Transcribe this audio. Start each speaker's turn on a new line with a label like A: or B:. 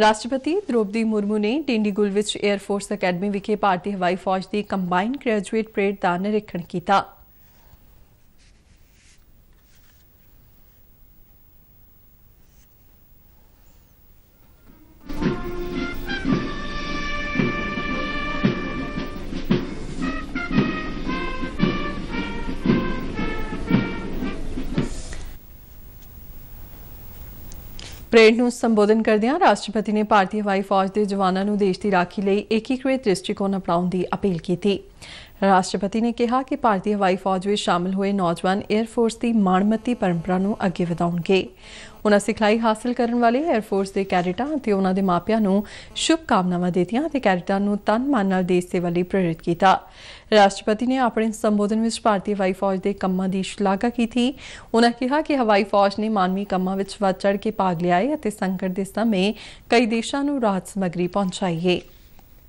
A: ਰਾਸ਼ਟਰਪਤੀ ਦ੍ਰੋਪਦੀ ਮੁਰਮੂ ਨੇ ਡਿੰਡੀਗੁਲ ਵਿੱਚ 에어ਫੋਰਸ ਅਕੈਡਮੀ ਵਿਖੇ ਭਾਰਤੀ ਹਵਾਈ ਫੌਜ ਦੀ ਕੰਬਾਈਨ ਗ੍ਰੈਜੂਏਟ ਪਰੇਡ ਦਾ ਨਿਰੀਖਣ ਕੀਤਾ। ਪ੍ਰੇਡ ਨੂੰ ਸੰਬੋਧਨ ਕਰਦਿਆਂ ਰਾਸ਼ਟਰਪਤੀ ਨੇ ਭਾਰਤੀ ਹਵਾਈ ਫੌਜ ਦੇ ਜਵਾਨਾਂ ਨੂੰ ਦੇਸ਼ ਦੀ ਰਾਖੀ ਲਈ ਏਕੀਕ੍ਰਿਤ ਦ੍ਰਿਸ਼ਟੀਕੋਣ ਅਪਣਾਉਣ ਦੀ ਅਪੀਲ ਕੀਤੀ। ਰਾਸ਼ਟਰਪਤੀ ਨੇ ਕਿਹਾ ਕਿ ਭਾਰਤੀ ਹਵਾਈ ਫੌਜ ਵਿੱਚ ਸ਼ਾਮਲ ਹੋਏ ਨੌਜਵਾਨ 에ਅਰ ਫੋਰਸ ਦੀ ਮਾਣਮੱਤੀ ਪਰੰਪਰਾ ਨੂੰ ਅੱਗੇ ਵਧਾਉਣਗੇ। ਉਹਨਾਂ ਸਿਖਲਾਈ ਹਾਸਲ ਕਰਨ ਵਾਲੇ 에어ਫੋਰਸ ਦੇ ਕੈਡਟਾਂ ਤੇ ਉਹਨਾਂ ਦੇ ਮਾਪਿਆਂ ਨੂੰ ਸ਼ੁਭ ਕਾਮਨਾਵਾਂ ਦਿੱਤੀਆਂ ਤੇ ਕੈਡਟਾਂ ਨੂੰ ਤਨ ਮਨ ਨਾਲ ਦੇਸ਼ ਸੇਵਾ ਲਈ ਪ੍ਰੇਰਿਤ ਕੀਤਾ ਰਾਸ਼ਟਰਪਤੀ ਨੇ ਆਪਣੇ ਸੰਬੋਧਨ ਵਿੱਚ ਭਾਰਤੀ ਹਵਾਈ ਫੌਜ ਦੇ ਕੰਮਾਂ ਦੀ ਸ਼ਲਾਘਾ ਕੀਤੀ ਉਹਨਾਂ ਕਿਹਾ ਕਿ ਹਵਾਈ ਫੌਜ ਨੇ ਮਾਨਵੀ ਕੰਮਾਂ ਵਿੱਚ ਵੱਧ ਚੜ ਕੇ ਭਾਗ ਲਿਆ ਹੈ ਅਤੇ ਸੰਕਟ ਦੇ ਸਮੇਂ ਕਈ ਦੇਸ਼ਾਂ ਨੂੰ ਰਾਹਤ ਸਮਗਰੀ ਪਹੁੰਚਾਈ ਹੈ